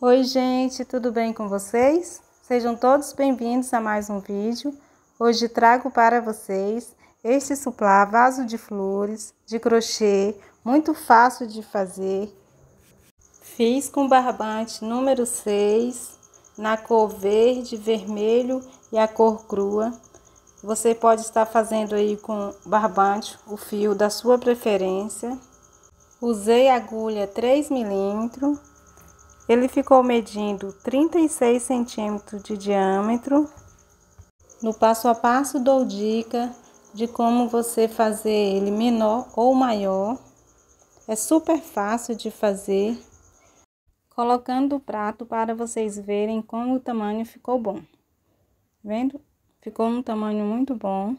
Oi, gente, tudo bem com vocês? Sejam todos bem-vindos a mais um vídeo. Hoje trago para vocês este suplá vaso de flores de crochê, muito fácil de fazer. Fiz com barbante número 6, na cor verde, vermelho e a cor crua. Você pode estar fazendo aí com barbante o fio da sua preferência. Usei agulha 3 milímetros ele ficou medindo 36 centímetros de diâmetro. No passo a passo dou dica de como você fazer ele menor ou maior. É super fácil de fazer. Colocando o prato para vocês verem como o tamanho ficou bom. Tá vendo? Ficou um tamanho muito bom.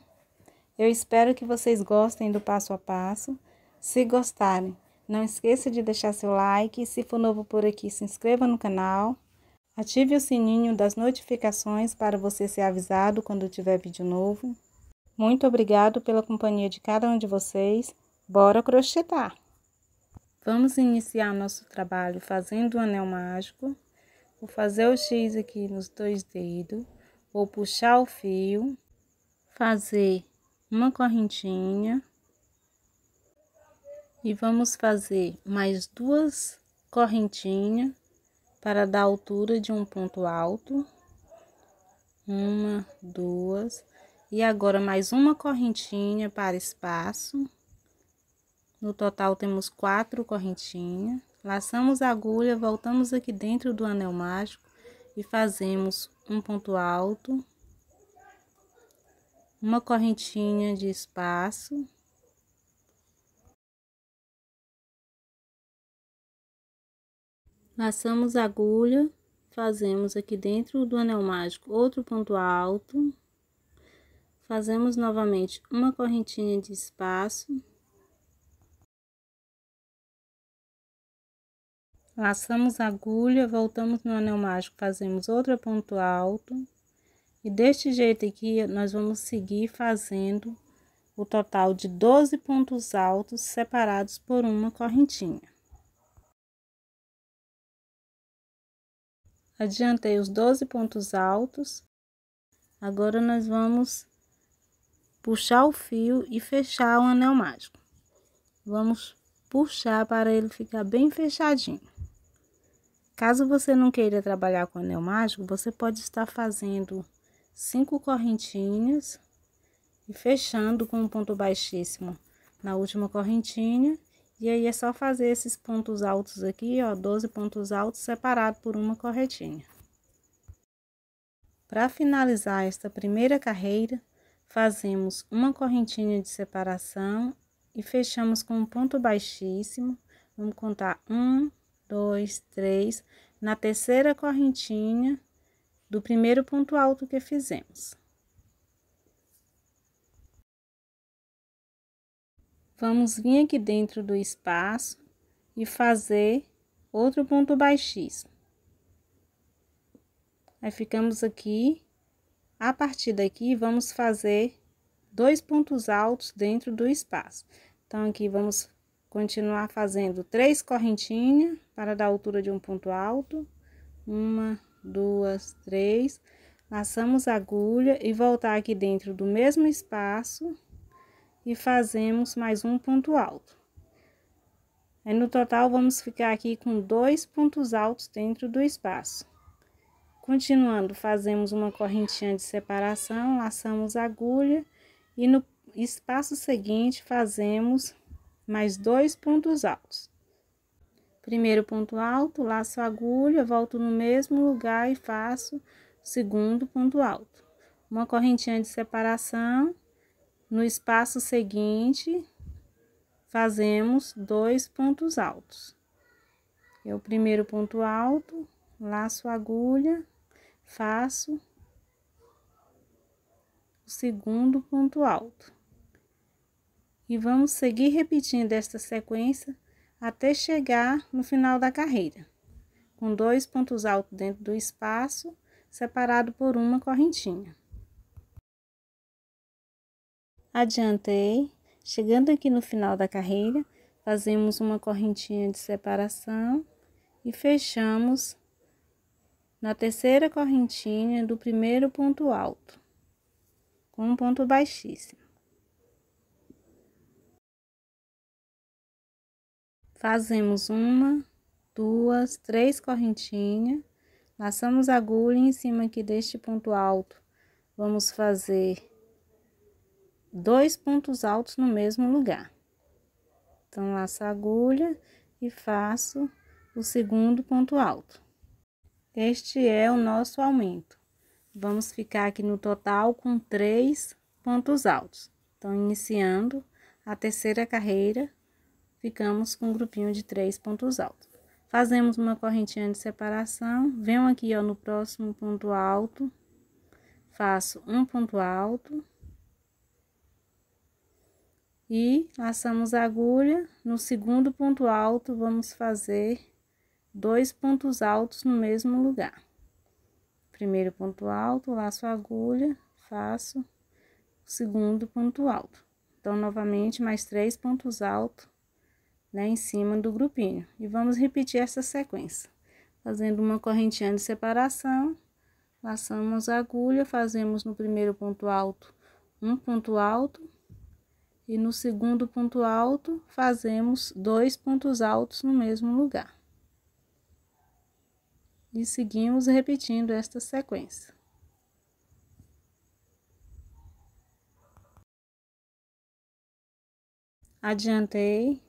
Eu espero que vocês gostem do passo a passo. Se gostarem, não esqueça de deixar seu like, se for novo por aqui, se inscreva no canal. Ative o sininho das notificações para você ser avisado quando tiver vídeo novo. Muito obrigado pela companhia de cada um de vocês. Bora crochetar! Vamos iniciar nosso trabalho fazendo o anel mágico. Vou fazer o X aqui nos dois dedos. Vou puxar o fio, fazer uma correntinha, e vamos fazer mais duas correntinhas para dar altura de um ponto alto. Uma, duas. E agora, mais uma correntinha para espaço. No total, temos quatro correntinhas. Laçamos a agulha, voltamos aqui dentro do anel mágico e fazemos um ponto alto. Uma correntinha de espaço. Laçamos a agulha, fazemos aqui dentro do anel mágico outro ponto alto. Fazemos novamente uma correntinha de espaço. Laçamos a agulha, voltamos no anel mágico, fazemos outro ponto alto. E deste jeito aqui, nós vamos seguir fazendo o total de 12 pontos altos separados por uma correntinha. Adiantei os 12 pontos altos. Agora, nós vamos puxar o fio e fechar o anel mágico. Vamos puxar para ele ficar bem fechadinho. Caso você não queira trabalhar com anel mágico, você pode estar fazendo cinco correntinhas e fechando com um ponto baixíssimo na última correntinha e aí é só fazer esses pontos altos aqui, ó, 12 pontos altos separado por uma corretinha. Para finalizar esta primeira carreira, fazemos uma correntinha de separação e fechamos com um ponto baixíssimo. Vamos contar um, dois, três, na terceira correntinha do primeiro ponto alto que fizemos. Vamos vir aqui dentro do espaço e fazer outro ponto baixíssimo. Aí, ficamos aqui. A partir daqui, vamos fazer dois pontos altos dentro do espaço. Então, aqui vamos continuar fazendo três correntinhas para dar altura de um ponto alto. Uma, duas, três. Laçamos a agulha e voltar aqui dentro do mesmo espaço e fazemos mais um ponto alto. Aí, no total, vamos ficar aqui com dois pontos altos dentro do espaço. Continuando, fazemos uma correntinha de separação, laçamos a agulha e no espaço seguinte fazemos mais dois pontos altos. Primeiro ponto alto, laço a agulha, volto no mesmo lugar e faço o segundo ponto alto. Uma correntinha de separação, no espaço seguinte, fazemos dois pontos altos. É o primeiro ponto alto, laço agulha, faço o segundo ponto alto. E vamos seguir repetindo esta sequência até chegar no final da carreira, com dois pontos altos dentro do espaço, separado por uma correntinha. Adiantei, chegando aqui no final da carreira, fazemos uma correntinha de separação e fechamos na terceira correntinha do primeiro ponto alto, com um ponto baixíssimo. Fazemos uma, duas, três correntinhas, laçamos agulha em cima aqui deste ponto alto. Vamos fazer dois pontos altos no mesmo lugar. Então, laço a agulha e faço o segundo ponto alto. Este é o nosso aumento. Vamos ficar aqui no total com três pontos altos. Então, iniciando a terceira carreira, ficamos com um grupinho de três pontos altos. Fazemos uma correntinha de separação, venho aqui, ó, no próximo ponto alto, faço um ponto alto, e laçamos a agulha no segundo ponto alto vamos fazer dois pontos altos no mesmo lugar primeiro ponto alto laço a agulha faço o segundo ponto alto então novamente mais três pontos altos né em cima do grupinho e vamos repetir essa sequência fazendo uma correntinha de separação laçamos a agulha fazemos no primeiro ponto alto um ponto alto e no segundo ponto alto fazemos dois pontos altos no mesmo lugar. E seguimos repetindo esta sequência. Adiantei.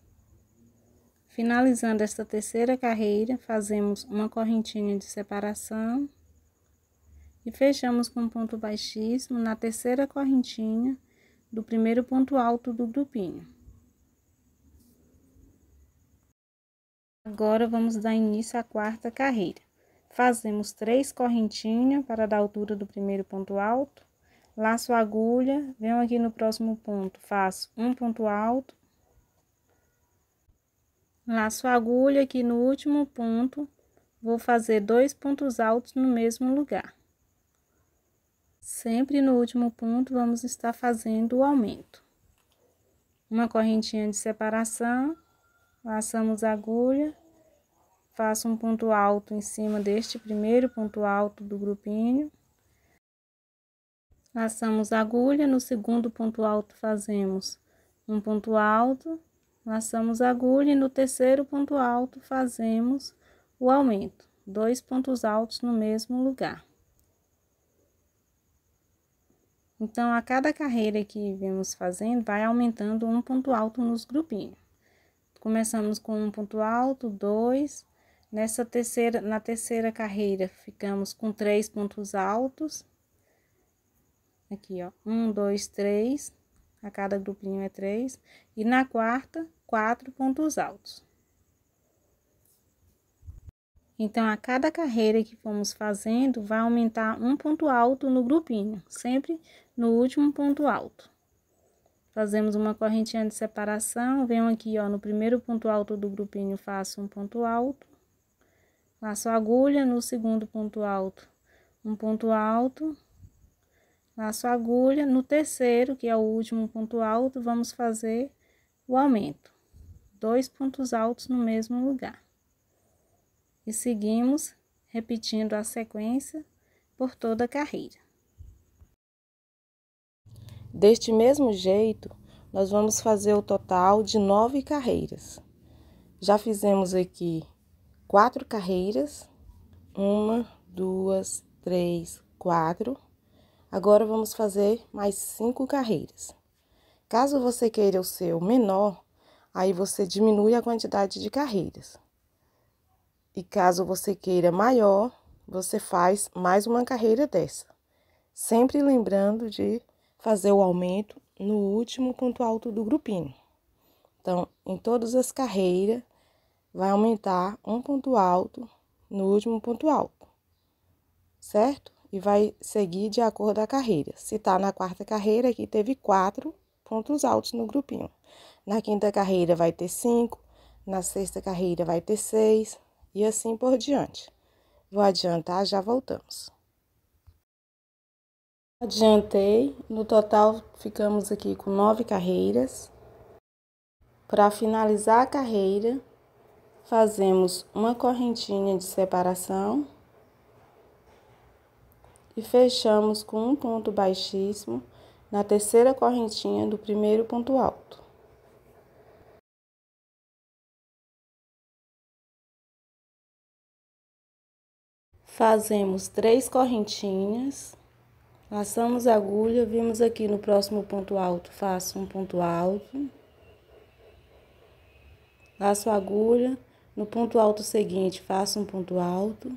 Finalizando esta terceira carreira, fazemos uma correntinha de separação e fechamos com ponto baixíssimo na terceira correntinha do primeiro ponto alto do grupinho. Agora, vamos dar início à quarta carreira. Fazemos três correntinhas para dar altura do primeiro ponto alto, laço agulha, venho aqui no próximo ponto, faço um ponto alto, laço agulha aqui no último ponto, vou fazer dois pontos altos no mesmo lugar. Sempre no último ponto, vamos estar fazendo o aumento. Uma correntinha de separação, laçamos a agulha, faço um ponto alto em cima deste primeiro ponto alto do grupinho. Laçamos a agulha, no segundo ponto alto fazemos um ponto alto, laçamos a agulha e no terceiro ponto alto fazemos o aumento. Dois pontos altos no mesmo lugar. Então, a cada carreira que vemos fazendo, vai aumentando um ponto alto nos grupinhos. Começamos com um ponto alto, dois. Nessa terceira, na terceira carreira, ficamos com três pontos altos. Aqui, ó, um, dois, três. A cada grupinho é três. E na quarta, quatro pontos altos. Então, a cada carreira que formos fazendo, vai aumentar um ponto alto no grupinho, sempre no último ponto alto. Fazemos uma correntinha de separação, venho aqui, ó, no primeiro ponto alto do grupinho, faço um ponto alto, laço agulha, no segundo ponto alto, um ponto alto, laço agulha, no terceiro, que é o último ponto alto, vamos fazer o aumento. Dois pontos altos no mesmo lugar. E seguimos repetindo a sequência por toda a carreira. Deste mesmo jeito, nós vamos fazer o total de nove carreiras. Já fizemos aqui quatro carreiras, uma, duas, três, quatro. Agora vamos fazer mais cinco carreiras. Caso você queira o seu menor, aí você diminui a quantidade de carreiras. E caso você queira maior, você faz mais uma carreira dessa. Sempre lembrando de fazer o aumento no último ponto alto do grupinho. Então, em todas as carreiras, vai aumentar um ponto alto no último ponto alto, certo? E vai seguir de acordo com a carreira. Se está na quarta carreira, aqui teve quatro pontos altos no grupinho. Na quinta carreira vai ter cinco, na sexta carreira vai ter seis, e assim por diante. Vou adiantar, já voltamos. Adiantei, no total ficamos aqui com nove carreiras. Para finalizar a carreira, fazemos uma correntinha de separação e fechamos com um ponto baixíssimo na terceira correntinha do primeiro ponto alto. Fazemos três correntinhas Laçamos a agulha, vimos aqui no próximo ponto alto, faço um ponto alto. Laço a agulha, no ponto alto seguinte, faço um ponto alto.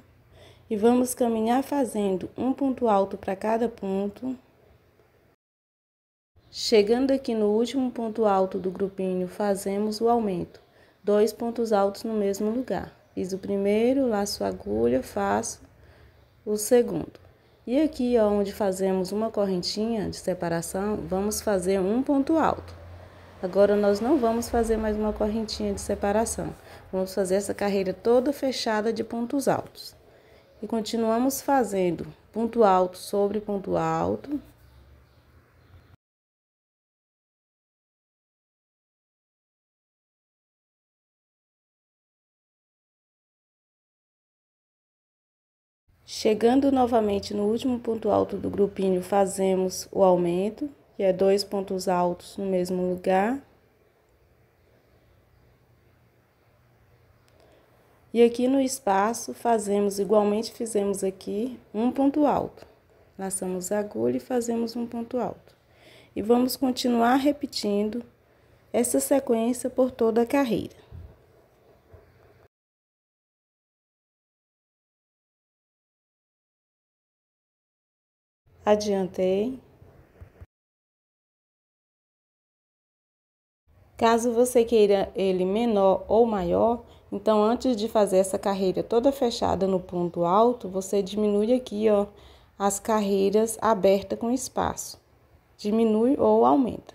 E vamos caminhar fazendo um ponto alto para cada ponto. Chegando aqui no último ponto alto do grupinho, fazemos o aumento. Dois pontos altos no mesmo lugar. Fiz o primeiro, laço a agulha, faço o segundo. E aqui ó, onde fazemos uma correntinha de separação, vamos fazer um ponto alto. Agora, nós não vamos fazer mais uma correntinha de separação. Vamos fazer essa carreira toda fechada de pontos altos. E continuamos fazendo ponto alto sobre ponto alto, Chegando novamente no último ponto alto do grupinho, fazemos o aumento, que é dois pontos altos no mesmo lugar. E aqui no espaço, fazemos igualmente fizemos aqui, um ponto alto. Laçamos a agulha e fazemos um ponto alto. E vamos continuar repetindo essa sequência por toda a carreira. adiantei. Caso você queira ele menor ou maior, então antes de fazer essa carreira toda fechada no ponto alto, você diminui aqui, ó, as carreiras abertas com espaço. Diminui ou aumenta.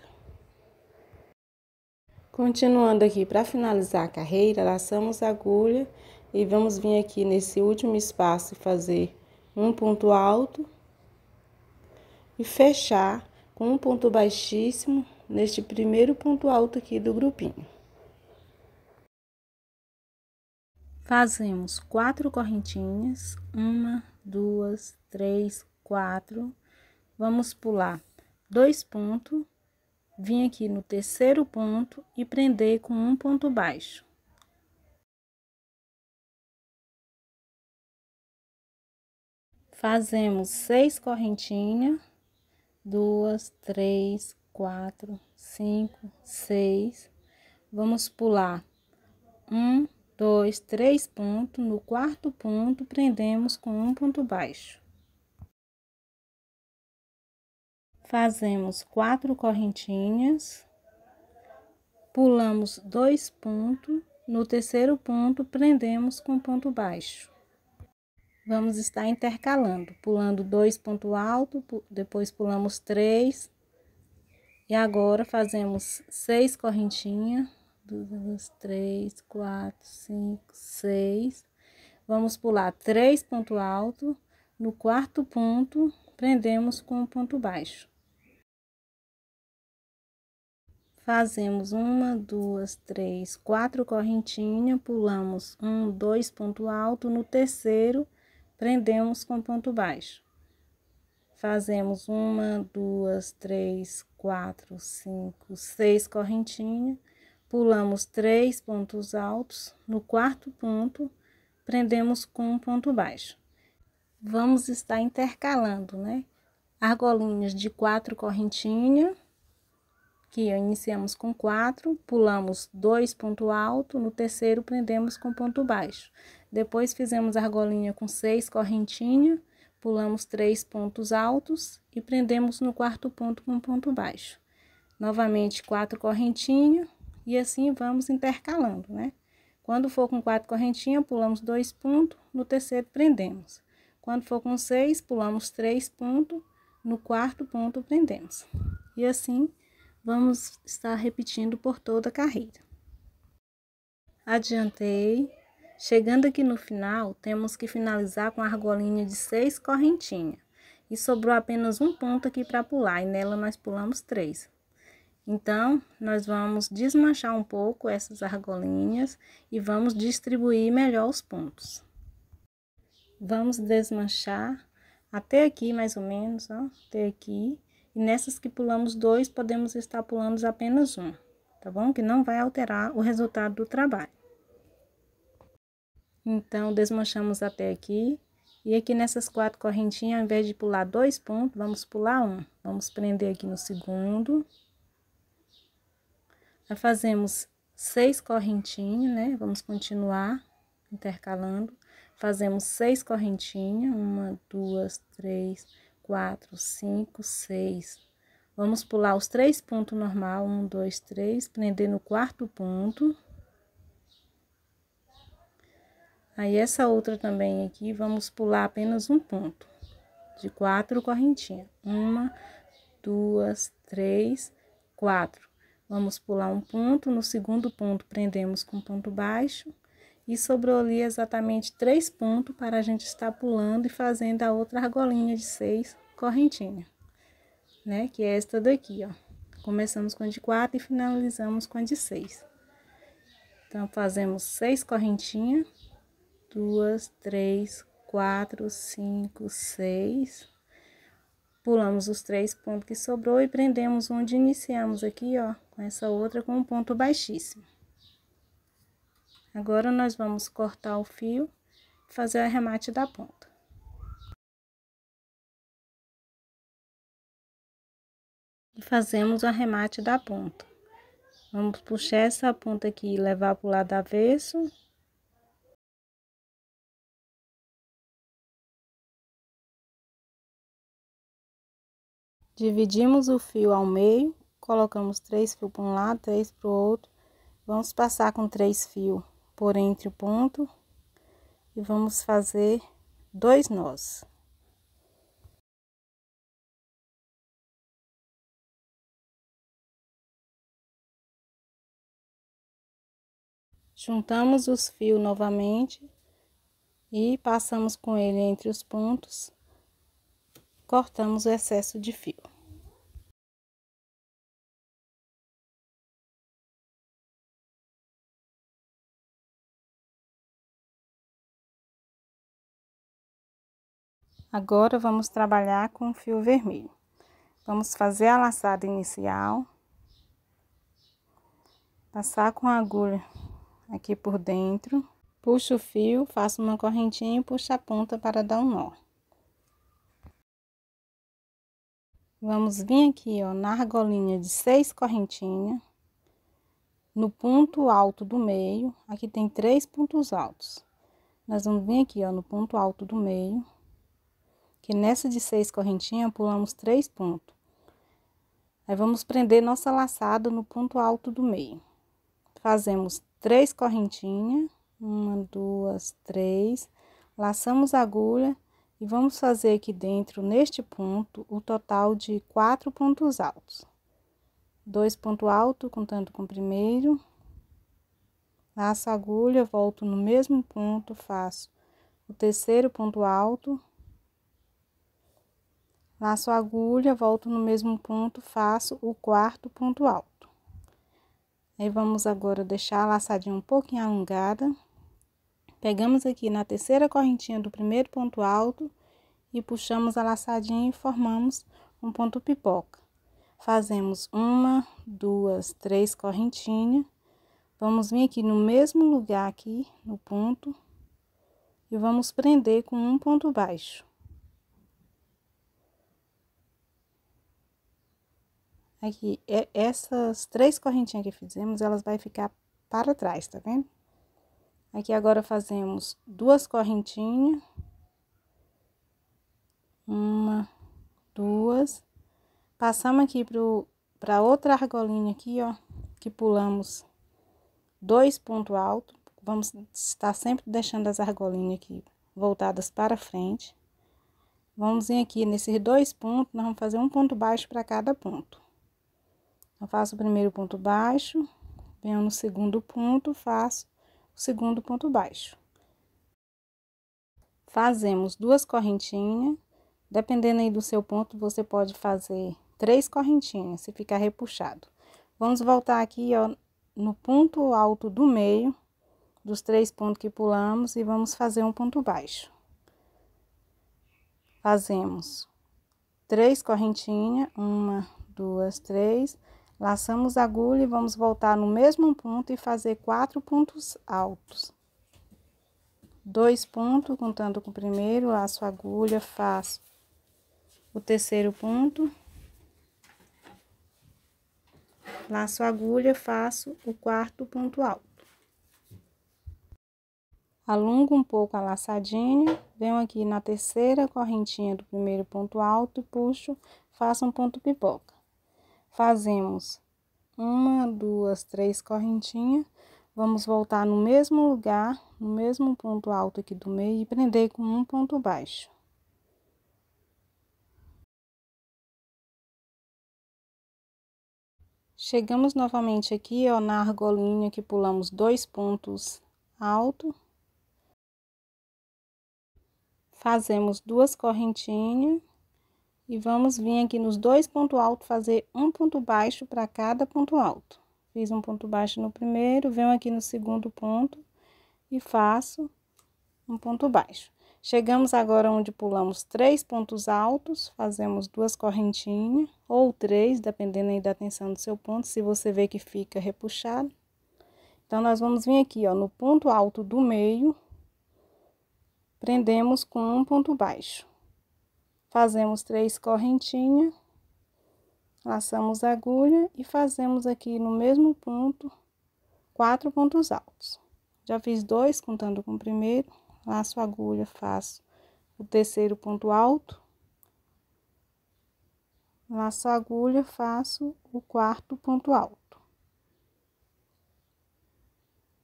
Continuando aqui, para finalizar a carreira, laçamos a agulha e vamos vir aqui nesse último espaço e fazer um ponto alto e fechar com um ponto baixíssimo neste primeiro ponto alto aqui do grupinho. Fazemos quatro correntinhas, uma, duas, três, quatro. Vamos pular dois pontos, vim aqui no terceiro ponto e prender com um ponto baixo. Fazemos seis correntinhas, duas, três, quatro, cinco, seis. Vamos pular um, dois, três pontos. No quarto ponto, prendemos com um ponto baixo. Fazemos quatro correntinhas, pulamos dois pontos. No terceiro ponto, prendemos com ponto baixo vamos estar intercalando, pulando dois ponto alto, depois pulamos três, e agora fazemos seis correntinhas, duas, três, quatro, cinco, seis, vamos pular três ponto alto, no quarto ponto, prendemos com um ponto baixo. Fazemos uma, duas, três, quatro correntinhas, pulamos um, dois ponto alto, no terceiro, prendemos com ponto baixo. Fazemos uma, duas, três, quatro, cinco, seis correntinhas, pulamos três pontos altos, no quarto ponto, prendemos com um ponto baixo. Vamos estar intercalando, né? Argolinhas de quatro correntinhas, que iniciamos com quatro, pulamos dois ponto alto, no terceiro prendemos com ponto baixo. Depois fizemos argolinha com seis correntinhas, pulamos três pontos altos e prendemos no quarto ponto com ponto baixo. Novamente quatro correntinhas e assim vamos intercalando, né? Quando for com quatro correntinhas, pulamos dois pontos, no terceiro prendemos. Quando for com seis, pulamos três pontos, no quarto ponto prendemos. E assim, vamos estar repetindo por toda a carreira. Adiantei, Chegando aqui no final, temos que finalizar com a argolinha de seis correntinhas. E sobrou apenas um ponto aqui para pular, e nela nós pulamos três. Então, nós vamos desmanchar um pouco essas argolinhas e vamos distribuir melhor os pontos. Vamos desmanchar até aqui, mais ou menos, ó, até aqui. E nessas que pulamos dois, podemos estar pulando apenas um, tá bom? Que não vai alterar o resultado do trabalho. Então, desmanchamos até aqui. E aqui nessas quatro correntinhas, ao invés de pular dois pontos, vamos pular um. Vamos prender aqui no segundo. Aí fazemos seis correntinhas, né? Vamos continuar intercalando. Fazemos seis correntinhas. Uma, duas, três, quatro, cinco, seis. Vamos pular os três pontos normal. Um, dois, três. Prender no quarto ponto. Aí, essa outra também aqui, vamos pular apenas um ponto de quatro correntinhas. Uma, duas, três, quatro. Vamos pular um ponto, no segundo ponto prendemos com ponto baixo. E sobrou ali exatamente três pontos para a gente estar pulando e fazendo a outra argolinha de seis correntinhas. Né? Que é esta daqui, ó. Começamos com a de quatro e finalizamos com a de seis. Então, fazemos seis correntinhas duas, três, quatro, cinco, seis. Pulamos os três pontos que sobrou e prendemos onde iniciamos aqui, ó, com essa outra com um ponto baixíssimo. Agora, nós vamos cortar o fio e fazer o arremate da ponta. E fazemos o arremate da ponta. Vamos puxar essa ponta aqui e levar para o lado avesso. Dividimos o fio ao meio, colocamos três fios para um lado, três para o outro. Vamos passar com três fios por entre o ponto e vamos fazer dois nós. Juntamos os fios novamente e passamos com ele entre os pontos cortamos o excesso de fio. Agora, vamos trabalhar com o fio vermelho. Vamos fazer a laçada inicial. Passar com a agulha aqui por dentro. Puxo o fio, faço uma correntinha e puxo a ponta para dar um nó. Vamos vir aqui, ó, na argolinha de seis correntinhas, no ponto alto do meio, aqui tem três pontos altos. Nós vamos vir aqui, ó, no ponto alto do meio, que nessa de seis correntinhas, pulamos três pontos. Aí, vamos prender nossa laçada no ponto alto do meio. Fazemos três correntinhas, uma, duas, três, laçamos a agulha e vamos fazer aqui dentro, neste ponto, o total de quatro pontos altos. Dois pontos altos, contando com o primeiro. Laço a agulha, volto no mesmo ponto, faço o terceiro ponto alto. Laço a agulha, volto no mesmo ponto, faço o quarto ponto alto. Aí, vamos agora deixar a laçadinha um pouquinho alongada. Pegamos aqui na terceira correntinha do primeiro ponto alto e puxamos a laçadinha e formamos um ponto pipoca. Fazemos uma, duas, três correntinhas. Vamos vir aqui no mesmo lugar aqui, no ponto, e vamos prender com um ponto baixo. Aqui, é, essas três correntinhas que fizemos, elas vai ficar para trás, tá vendo? Aqui agora fazemos duas correntinhas. Uma, duas. Passamos aqui pro para outra argolinha aqui, ó, que pulamos dois pontos altos. Vamos estar sempre deixando as argolinhas aqui voltadas para frente. Vamos vir aqui nesses dois pontos, nós vamos fazer um ponto baixo para cada ponto. Eu faço o primeiro ponto baixo, venho no segundo ponto, faço segundo ponto baixo. Fazemos duas correntinhas, dependendo aí do seu ponto, você pode fazer três correntinhas, se ficar repuxado. Vamos voltar aqui, ó, no ponto alto do meio, dos três pontos que pulamos, e vamos fazer um ponto baixo. Fazemos três correntinhas, uma, duas, três, Laçamos a agulha e vamos voltar no mesmo ponto e fazer quatro pontos altos. Dois pontos, contando com o primeiro, laço a agulha, faço o terceiro ponto. Laço a agulha, faço o quarto ponto alto. Alongo um pouco a laçadinha, venho aqui na terceira correntinha do primeiro ponto alto e puxo, faço um ponto pipoca fazemos uma, duas, três correntinhas, vamos voltar no mesmo lugar, no mesmo ponto alto aqui do meio e prender com um ponto baixo. Chegamos novamente aqui, ó, na argolinha que pulamos dois pontos alto. Fazemos duas correntinhas. E vamos vir aqui nos dois pontos altos fazer um ponto baixo para cada ponto alto. Fiz um ponto baixo no primeiro, venho aqui no segundo ponto e faço um ponto baixo. Chegamos agora onde pulamos três pontos altos, fazemos duas correntinhas, ou três, dependendo aí da tensão do seu ponto, se você vê que fica repuxado. Então, nós vamos vir aqui, ó, no ponto alto do meio, prendemos com um ponto baixo. Fazemos três correntinhas, laçamos a agulha e fazemos aqui no mesmo ponto quatro pontos altos. Já fiz dois contando com o primeiro, laço a agulha, faço o terceiro ponto alto, laço a agulha, faço o quarto ponto alto.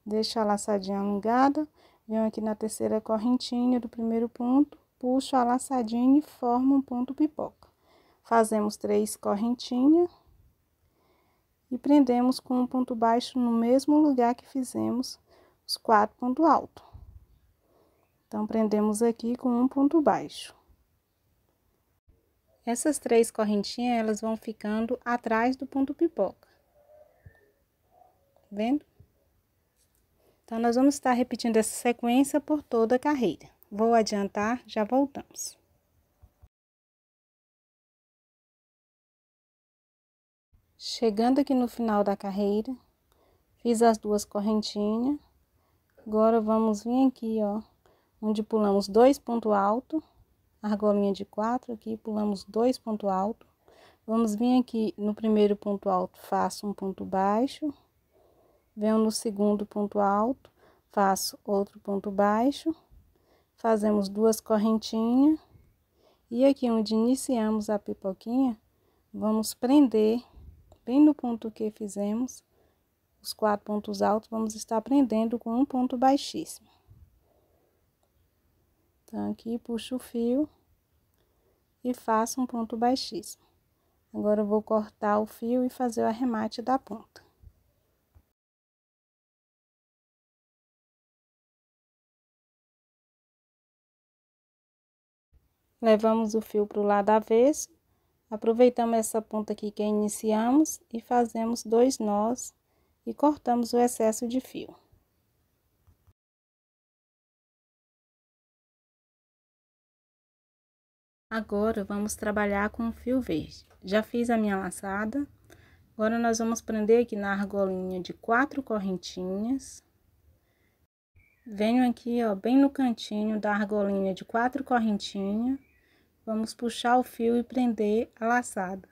Deixo a laçadinha alongada, venho aqui na terceira correntinha do primeiro ponto, puxo a laçadinha e formo um ponto pipoca. Fazemos três correntinhas e prendemos com um ponto baixo no mesmo lugar que fizemos os quatro pontos altos. Então, prendemos aqui com um ponto baixo. Essas três correntinhas, elas vão ficando atrás do ponto pipoca. Tá vendo? Então, nós vamos estar repetindo essa sequência por toda a carreira. Vou adiantar, já voltamos. Chegando aqui no final da carreira, fiz as duas correntinhas. Agora, vamos vir aqui, ó, onde pulamos dois pontos altos, argolinha de quatro aqui, pulamos dois pontos altos. Vamos vir aqui no primeiro ponto alto, faço um ponto baixo. Venho no segundo ponto alto, faço outro ponto baixo fazemos duas correntinhas e aqui onde iniciamos a pipoquinha, vamos prender bem no ponto que fizemos, os quatro pontos altos, vamos estar prendendo com um ponto baixíssimo. Então, aqui puxo o fio e faço um ponto baixíssimo. Agora, vou cortar o fio e fazer o arremate da ponta. Levamos o fio para o lado avesso, aproveitamos essa ponta aqui que iniciamos e fazemos dois nós e cortamos o excesso de fio. Agora, vamos trabalhar com o fio verde. Já fiz a minha laçada. Agora, nós vamos prender aqui na argolinha de quatro correntinhas. Venho aqui, ó, bem no cantinho da argolinha de quatro correntinhas. Vamos puxar o fio e prender a laçada.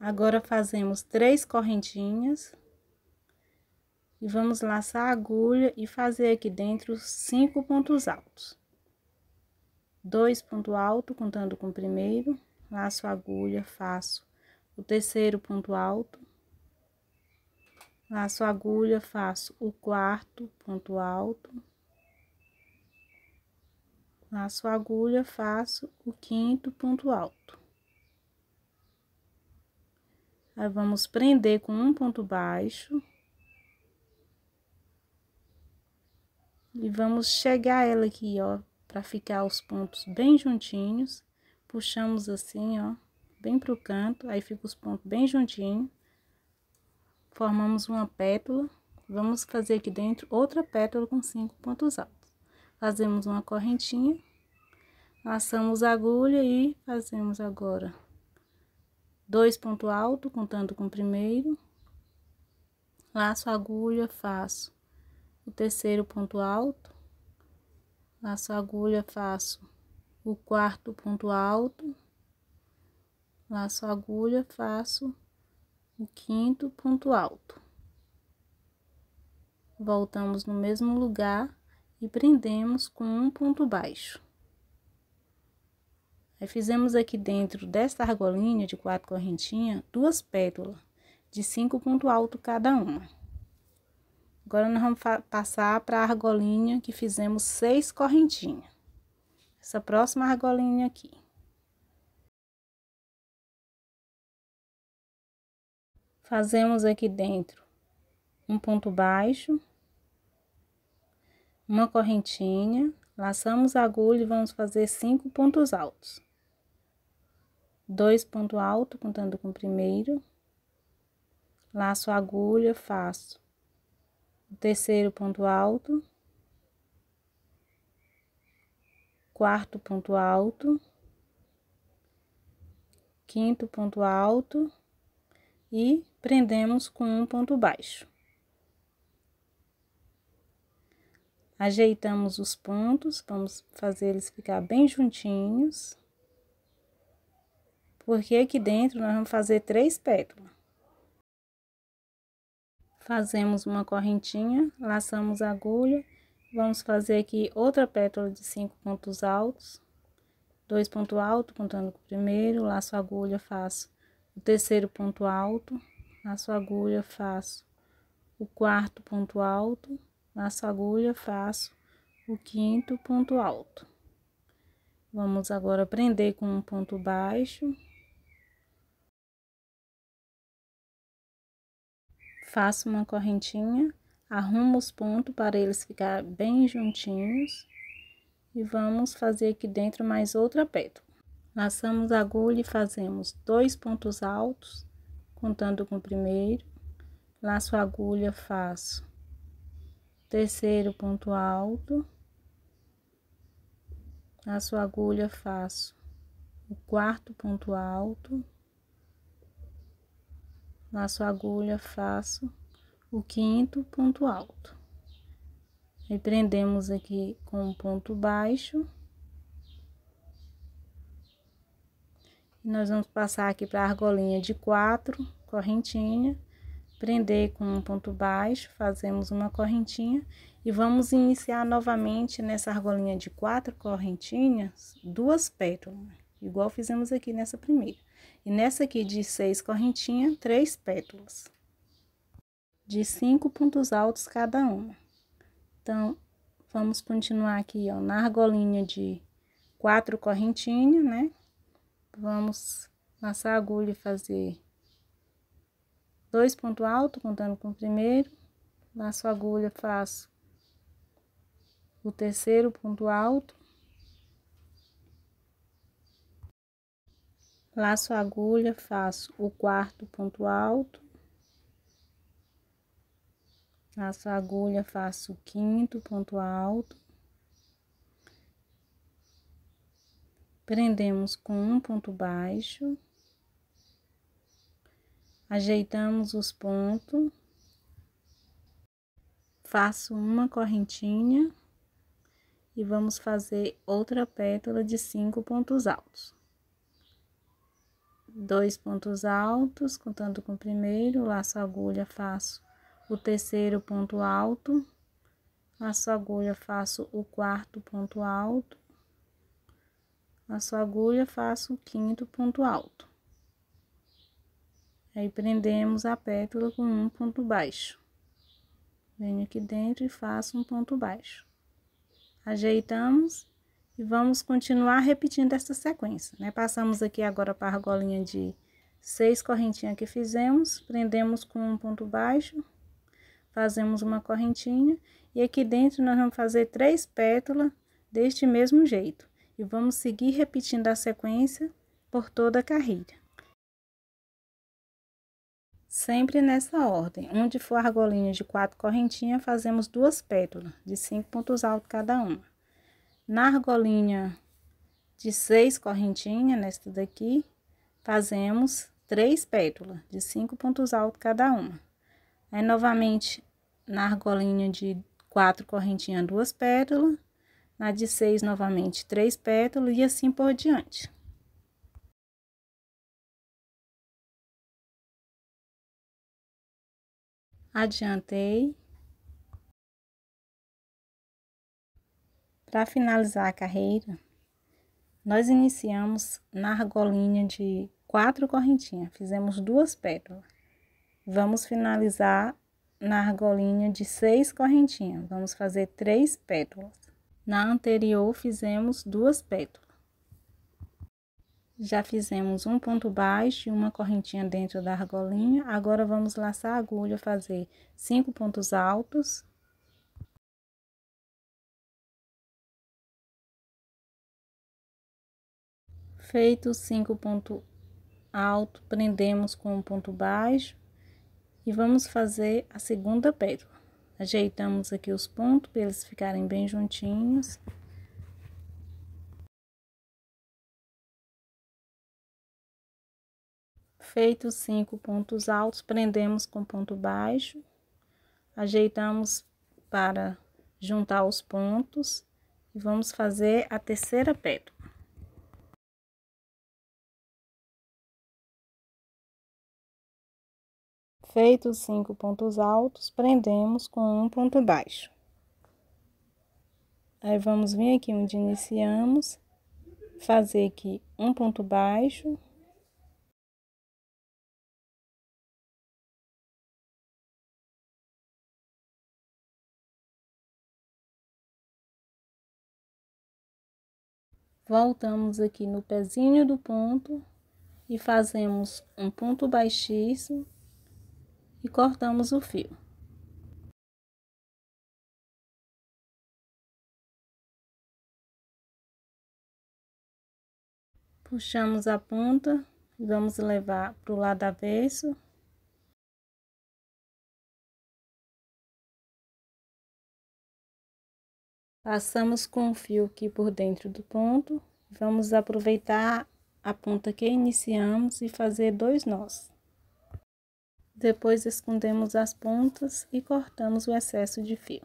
Agora fazemos três correntinhas. E vamos laçar a agulha e fazer aqui dentro cinco pontos altos. Dois ponto alto, contando com o primeiro. Laço a agulha, faço o terceiro ponto alto. Laço a agulha, faço o quarto ponto alto. Laço agulha, faço o quinto ponto alto. Aí, vamos prender com um ponto baixo. E vamos chegar ela aqui, ó, para ficar os pontos bem juntinhos. Puxamos assim, ó, bem pro canto, aí fica os pontos bem juntinhos. Formamos uma pétala. Vamos fazer aqui dentro outra pétala com cinco pontos altos fazemos uma correntinha, laçamos a agulha e fazemos agora dois ponto alto, contando com o primeiro, laço a agulha, faço o terceiro ponto alto, laço a agulha, faço o quarto ponto alto, laço a agulha, faço o quinto ponto alto. Voltamos no mesmo lugar, e prendemos com um ponto baixo. Aí fizemos aqui dentro desta argolinha de quatro correntinhas, duas pétalas de cinco ponto alto cada uma. Agora, nós vamos passar para a argolinha que fizemos seis correntinhas. Essa próxima argolinha aqui. Fazemos aqui dentro um ponto baixo uma correntinha, laçamos a agulha e vamos fazer cinco pontos altos. Dois pontos altos, contando com o primeiro. Laço a agulha, faço o terceiro ponto alto. Quarto ponto alto. Quinto ponto alto. E prendemos com um ponto baixo. Ajeitamos os pontos, vamos fazer eles ficar bem juntinhos. Porque aqui dentro nós vamos fazer três pétalas. Fazemos uma correntinha, laçamos a agulha, vamos fazer aqui outra pétala de cinco pontos altos. Dois pontos altos, contando com o primeiro, laço a agulha, faço o terceiro ponto alto, laço a agulha, faço o quarto ponto alto laço agulha, faço o quinto ponto alto. Vamos agora prender com um ponto baixo. Faço uma correntinha, arrumo os pontos para eles ficar bem juntinhos. E vamos fazer aqui dentro mais outra pétala. Laçamos a agulha e fazemos dois pontos altos, contando com o primeiro. Laço a agulha, faço terceiro ponto alto, na sua agulha faço o quarto ponto alto, na sua agulha faço o quinto ponto alto. E prendemos aqui com um ponto baixo. E nós vamos passar aqui para a argolinha de quatro, correntinha, prender com um ponto baixo, fazemos uma correntinha e vamos iniciar novamente nessa argolinha de quatro correntinhas, duas pétalas, igual fizemos aqui nessa primeira. E nessa aqui de seis correntinhas, três pétalas, de cinco pontos altos cada uma. Então, vamos continuar aqui, ó, na argolinha de quatro correntinhas, né? Vamos passar a agulha e fazer dois ponto alto, contando com o primeiro, laço agulha faço o terceiro ponto alto, laço a agulha, faço o quarto ponto alto, laço a agulha, faço o quinto ponto alto, prendemos com um ponto baixo ajeitamos os pontos, faço uma correntinha e vamos fazer outra pétala de cinco pontos altos. Dois pontos altos, contando com o primeiro, laço agulha, faço o terceiro ponto alto, laço agulha, faço o quarto ponto alto, laço agulha, faço o quinto ponto alto. Aí, prendemos a pétala com um ponto baixo. Venho aqui dentro e faço um ponto baixo. Ajeitamos e vamos continuar repetindo essa sequência, né? Passamos aqui agora para a argolinha de seis correntinhas que fizemos, prendemos com um ponto baixo, fazemos uma correntinha e aqui dentro nós vamos fazer três pétalas deste mesmo jeito. E vamos seguir repetindo a sequência por toda a carreira sempre nessa ordem. Onde for argolinha de quatro correntinhas, fazemos duas pétalas de cinco pontos altos cada uma. Na argolinha de seis correntinhas, nesta daqui, fazemos três pétalas de cinco pontos altos cada uma. Aí, novamente, na argolinha de quatro correntinhas, duas pétalas. Na de seis, novamente, três pétalas e assim por diante. adiantei. Para finalizar a carreira, nós iniciamos na argolinha de quatro correntinhas, fizemos duas pétalas. Vamos finalizar na argolinha de seis correntinhas, vamos fazer três pétalas. Na anterior, fizemos duas pétalas. Já fizemos um ponto baixo e uma correntinha dentro da argolinha. Agora, vamos laçar a agulha, fazer cinco pontos altos. Feito cinco pontos altos, prendemos com um ponto baixo e vamos fazer a segunda pétala. Ajeitamos aqui os pontos para eles ficarem bem juntinhos. Feito cinco pontos altos, prendemos com ponto baixo, ajeitamos para juntar os pontos e vamos fazer a terceira pétala. Feitos cinco pontos altos, prendemos com um ponto baixo. Aí, vamos vir aqui onde iniciamos, fazer aqui um ponto baixo, Voltamos aqui no pezinho do ponto e fazemos um ponto baixíssimo e cortamos o fio. Puxamos a ponta e vamos levar para o lado avesso. Passamos com o fio aqui por dentro do ponto. Vamos aproveitar a ponta que iniciamos e fazer dois nós. Depois, escondemos as pontas e cortamos o excesso de fio.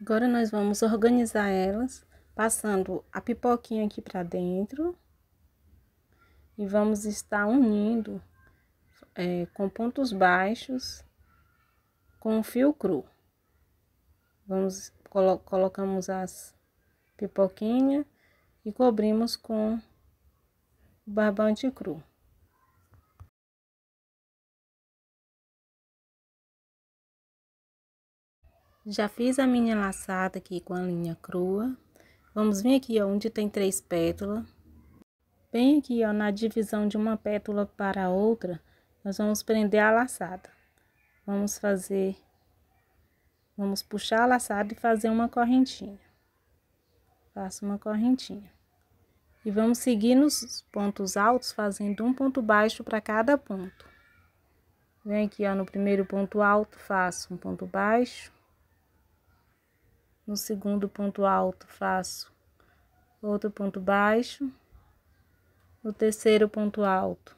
Agora, nós vamos organizar elas, passando a pipoquinha aqui para dentro. E vamos estar unindo é, com pontos baixos com o fio cru. Vamos colo colocamos as pipoquinhas e cobrimos com barbante cru. Já fiz a minha laçada aqui com a linha crua. Vamos vir aqui, onde tem três pétalas. Bem aqui, ó, na divisão de uma pétala para a outra, nós vamos prender a laçada. Vamos fazer Vamos puxar a laçada e fazer uma correntinha. Faço uma correntinha. E vamos seguir nos pontos altos, fazendo um ponto baixo para cada ponto. Vem aqui, ó, no primeiro ponto alto, faço um ponto baixo. No segundo ponto alto, faço outro ponto baixo. No terceiro ponto alto.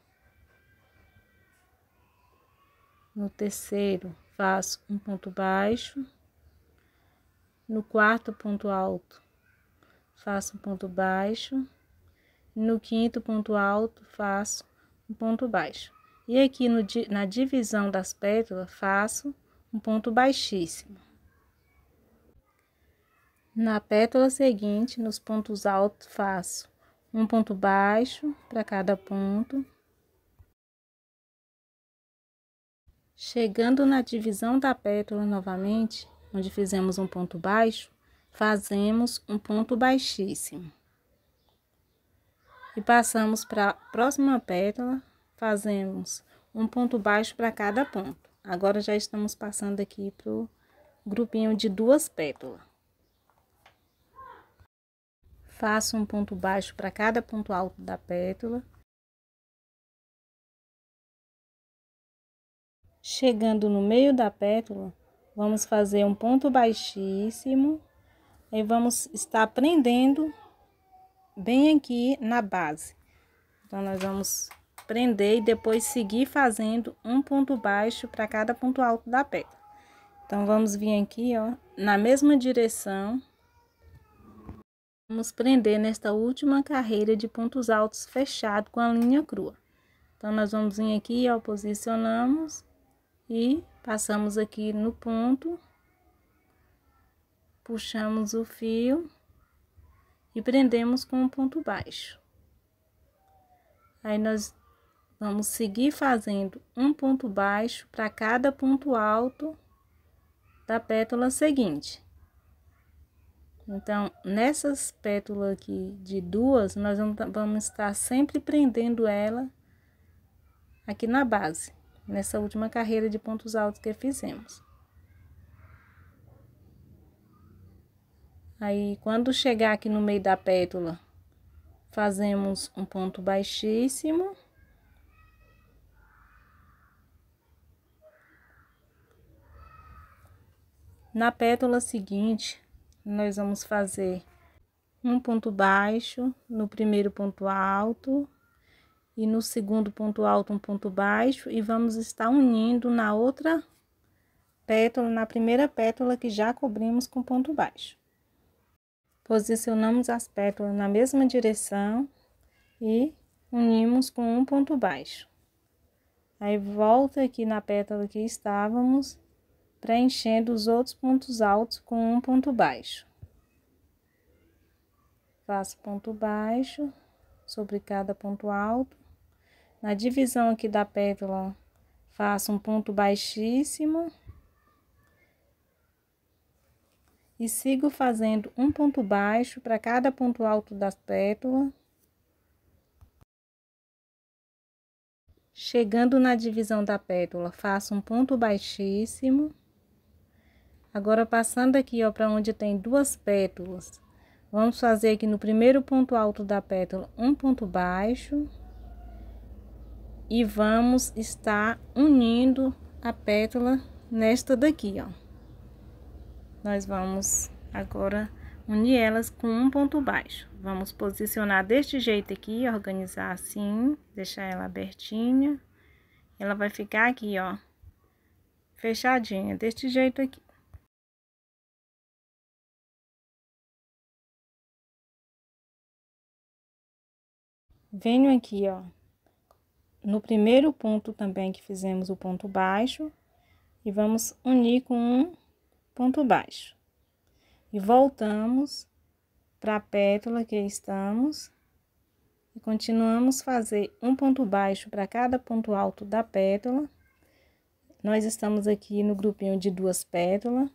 No terceiro faço um ponto baixo. No quarto ponto alto, faço um ponto baixo. No quinto ponto alto, faço um ponto baixo. E aqui no, na divisão das pétalas, faço um ponto baixíssimo. Na pétala seguinte, nos pontos altos, faço um ponto baixo para cada ponto Chegando na divisão da pétala novamente, onde fizemos um ponto baixo, fazemos um ponto baixíssimo. E passamos para a próxima pétala, fazemos um ponto baixo para cada ponto. Agora já estamos passando aqui para o grupinho de duas pétalas. Faço um ponto baixo para cada ponto alto da pétala Chegando no meio da pétala, vamos fazer um ponto baixíssimo e vamos estar prendendo bem aqui na base. Então, nós vamos prender e depois seguir fazendo um ponto baixo para cada ponto alto da pétala. Então, vamos vir aqui, ó, na mesma direção. Vamos prender nesta última carreira de pontos altos fechado com a linha crua. Então, nós vamos vir aqui, ó, posicionamos e passamos aqui no ponto, puxamos o fio e prendemos com um ponto baixo. Aí, nós vamos seguir fazendo um ponto baixo para cada ponto alto da pétala seguinte. Então, nessas pétalas aqui de duas, nós vamos estar sempre prendendo ela aqui na base nessa última carreira de pontos altos que fizemos. Aí, quando chegar aqui no meio da pétula, fazemos um ponto baixíssimo. Na pétula seguinte, nós vamos fazer um ponto baixo no primeiro ponto alto e no segundo ponto alto um ponto baixo e vamos estar unindo na outra pétala, na primeira pétala que já cobrimos com ponto baixo. Posicionamos as pétalas na mesma direção e unimos com um ponto baixo. Aí, volta aqui na pétala que estávamos, preenchendo os outros pontos altos com um ponto baixo. Faço ponto baixo sobre cada ponto alto. Na divisão aqui da pétala, faço um ponto baixíssimo. E sigo fazendo um ponto baixo para cada ponto alto da pétala. Chegando na divisão da pétala, faço um ponto baixíssimo. Agora, passando aqui, ó, para onde tem duas pétalas, vamos fazer aqui no primeiro ponto alto da pétala um ponto baixo e vamos estar unindo a pétala nesta daqui, ó. Nós vamos agora unir elas com um ponto baixo. Vamos posicionar deste jeito aqui, organizar assim, deixar ela abertinha. Ela vai ficar aqui, ó, fechadinha, deste jeito aqui. Venho aqui, ó, no primeiro ponto também que fizemos o ponto baixo, e vamos unir com um ponto baixo. E voltamos para a pétala que estamos, e continuamos fazer um ponto baixo para cada ponto alto da pétala. Nós estamos aqui no grupinho de duas pétalas,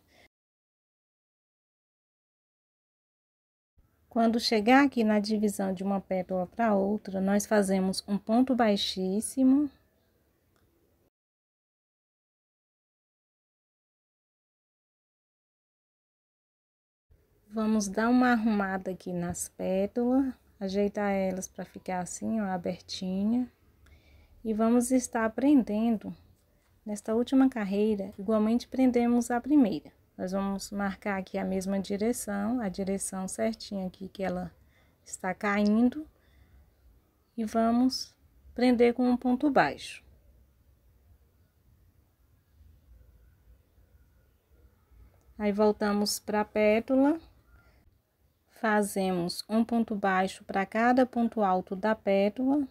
Quando chegar aqui na divisão de uma pétala para outra, nós fazemos um ponto baixíssimo. Vamos dar uma arrumada aqui nas pétalas, ajeitar elas para ficar assim, ó, abertinha. E vamos estar prendendo, nesta última carreira, igualmente prendemos a primeira. Nós vamos marcar aqui a mesma direção, a direção certinha aqui que ela está caindo. E vamos prender com um ponto baixo. Aí, voltamos para a pétala. Fazemos um ponto baixo para cada ponto alto da pétala.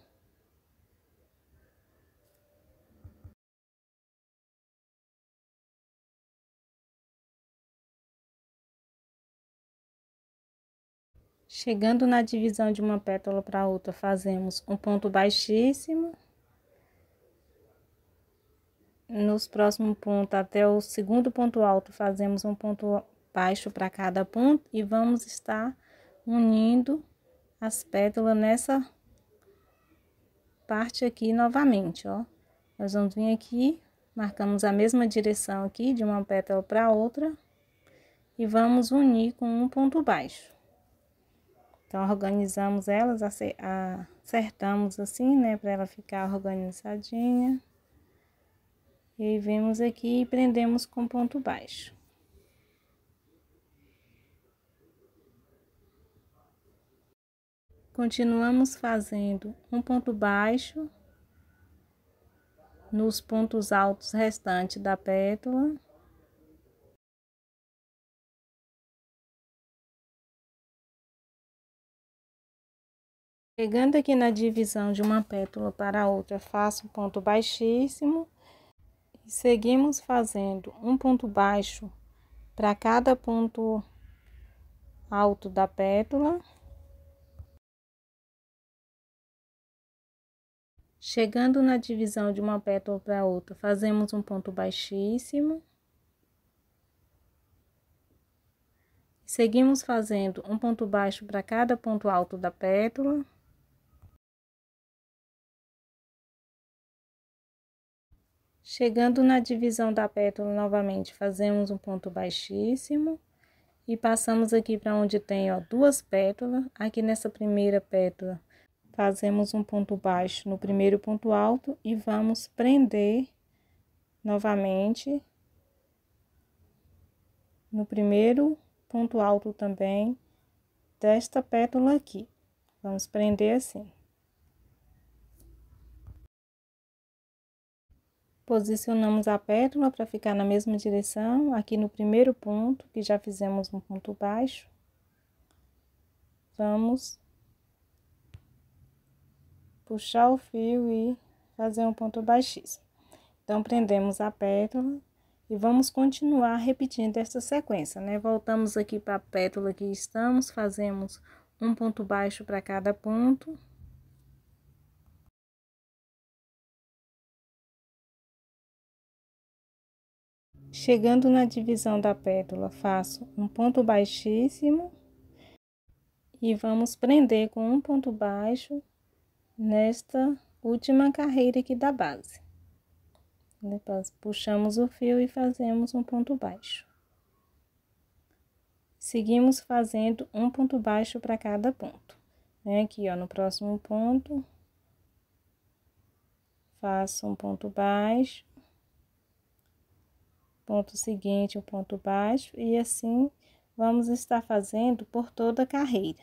Chegando na divisão de uma pétala para outra, fazemos um ponto baixíssimo. Nos próximos pontos, até o segundo ponto alto, fazemos um ponto baixo para cada ponto e vamos estar unindo as pétalas nessa parte aqui novamente, ó. Nós vamos vir aqui, marcamos a mesma direção aqui, de uma pétala para outra, e vamos unir com um ponto baixo. Então, organizamos elas, acertamos assim, né, para ela ficar organizadinha. E vemos aqui e prendemos com ponto baixo. Continuamos fazendo um ponto baixo nos pontos altos restantes da pétala. Chegando aqui na divisão de uma pétala para outra, faço um ponto baixíssimo e seguimos fazendo um ponto baixo para cada ponto alto da pétala. Chegando na divisão de uma pétala para outra, fazemos um ponto baixíssimo. Seguimos fazendo um ponto baixo para cada ponto alto da pétala. Chegando na divisão da pétala novamente, fazemos um ponto baixíssimo e passamos aqui para onde tem ó, duas pétalas. Aqui nessa primeira pétala, fazemos um ponto baixo no primeiro ponto alto e vamos prender novamente no primeiro ponto alto também desta pétala aqui. Vamos prender assim. Posicionamos a pétala para ficar na mesma direção, aqui no primeiro ponto, que já fizemos um ponto baixo. Vamos puxar o fio e fazer um ponto baixíssimo. Então, prendemos a pétala e vamos continuar repetindo essa sequência, né? Voltamos aqui para a pétala que estamos, fazemos um ponto baixo para cada ponto. Chegando na divisão da pétala, faço um ponto baixíssimo e vamos prender com um ponto baixo nesta última carreira aqui da base. Depois, puxamos o fio e fazemos um ponto baixo. Seguimos fazendo um ponto baixo para cada ponto. Vem né? aqui, ó, no próximo ponto, faço um ponto baixo, ponto seguinte, um ponto baixo, e assim vamos estar fazendo por toda a carreira.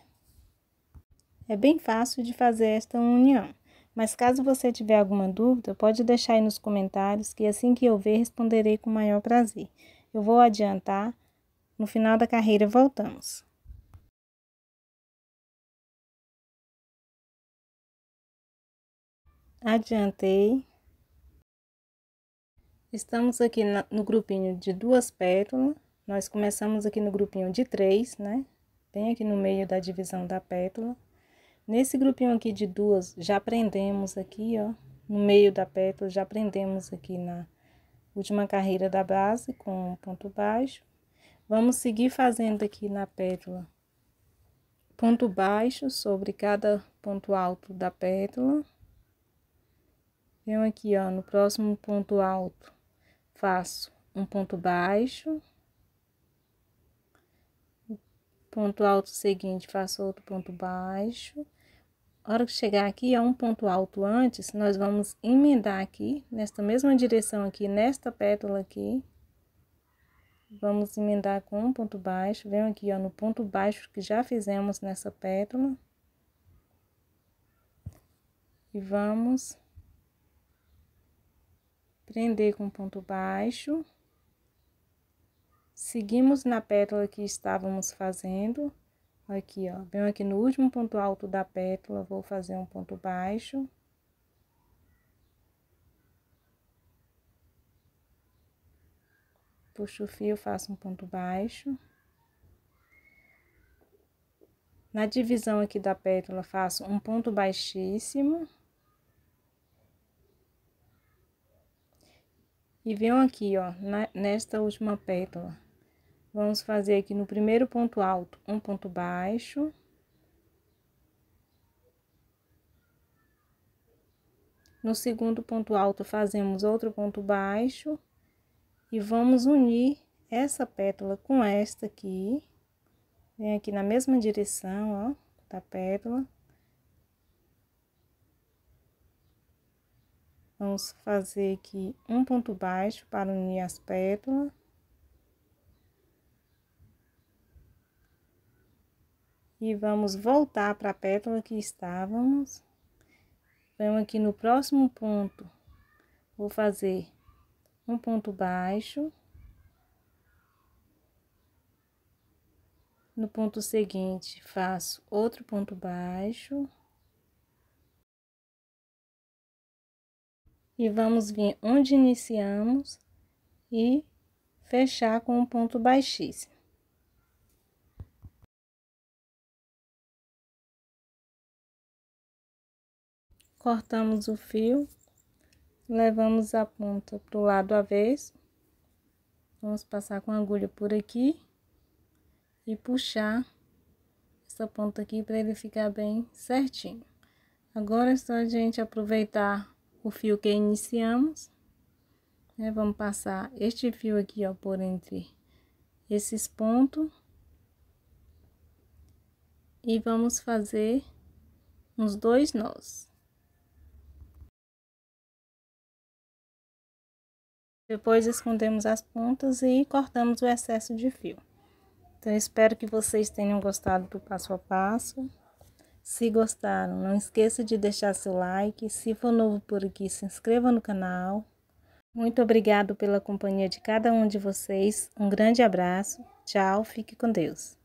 É bem fácil de fazer esta união, mas caso você tiver alguma dúvida, pode deixar aí nos comentários, que assim que eu ver, responderei com maior prazer. Eu vou adiantar, no final da carreira voltamos. Adiantei, Estamos aqui no grupinho de duas pétalas, nós começamos aqui no grupinho de três, né? Bem aqui no meio da divisão da pétala. Nesse grupinho aqui de duas, já prendemos aqui, ó, no meio da pétala, já prendemos aqui na última carreira da base com um ponto baixo. Vamos seguir fazendo aqui na pétala ponto baixo sobre cada ponto alto da pétala. Venho aqui, ó, no próximo ponto alto, faço um ponto baixo, ponto alto seguinte, faço outro ponto baixo. A hora que chegar aqui a é um ponto alto antes, nós vamos emendar aqui, nesta mesma direção aqui, nesta pétala aqui. Vamos emendar com um ponto baixo, venho aqui, ó, no ponto baixo que já fizemos nessa pétala. E vamos prender com ponto baixo. Seguimos na pétala que estávamos fazendo, aqui, ó. Venho aqui no último ponto alto da pétala, vou fazer um ponto baixo. Puxo o fio, faço um ponto baixo. Na divisão aqui da pétala, faço um ponto baixíssimo. E venham aqui, ó, nesta última pétala. Vamos fazer aqui no primeiro ponto alto, um ponto baixo. No segundo ponto alto, fazemos outro ponto baixo. E vamos unir essa pétala com esta aqui. Vem aqui na mesma direção, ó, da pétala. Vamos fazer aqui um ponto baixo para unir as pétalas. E vamos voltar para a pétala que estávamos. Vamos aqui no próximo ponto, vou fazer um ponto baixo. No ponto seguinte, faço outro ponto baixo. e vamos vir onde iniciamos e fechar com um ponto baixíssimo. Cortamos o fio, levamos a ponta para o lado avesso, vamos passar com a agulha por aqui e puxar essa ponta aqui para ele ficar bem certinho. Agora é só a gente aproveitar o fio que iniciamos, né? Vamos passar este fio aqui, ó, por entre esses pontos. E vamos fazer uns dois nós. Depois escondemos as pontas e cortamos o excesso de fio. Então, espero que vocês tenham gostado do passo a passo. Se gostaram, não esqueça de deixar seu like. Se for novo por aqui, se inscreva no canal. Muito obrigado pela companhia de cada um de vocês. Um grande abraço. Tchau, fique com Deus.